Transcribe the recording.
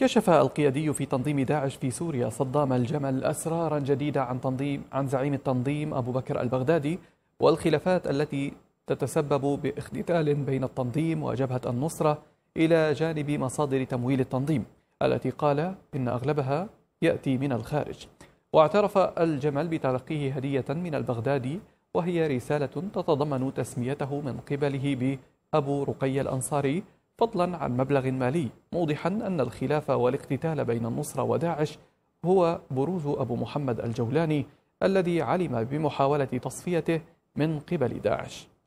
كشف القيادي في تنظيم داعش في سوريا صدام الجمل اسرارا جديده عن تنظيم عن زعيم التنظيم ابو بكر البغدادي والخلافات التي تتسبب باختتال بين التنظيم وجبهه النصره الى جانب مصادر تمويل التنظيم التي قال ان اغلبها ياتي من الخارج. واعترف الجمل بتلقيه هديه من البغدادي وهي رساله تتضمن تسميته من قبله بابو رقي الانصاري فضلا عن مبلغ مالي موضحا أن الخلاف والاقتتال بين النصرة وداعش هو بروز أبو محمد الجولاني الذي علم بمحاولة تصفيته من قبل داعش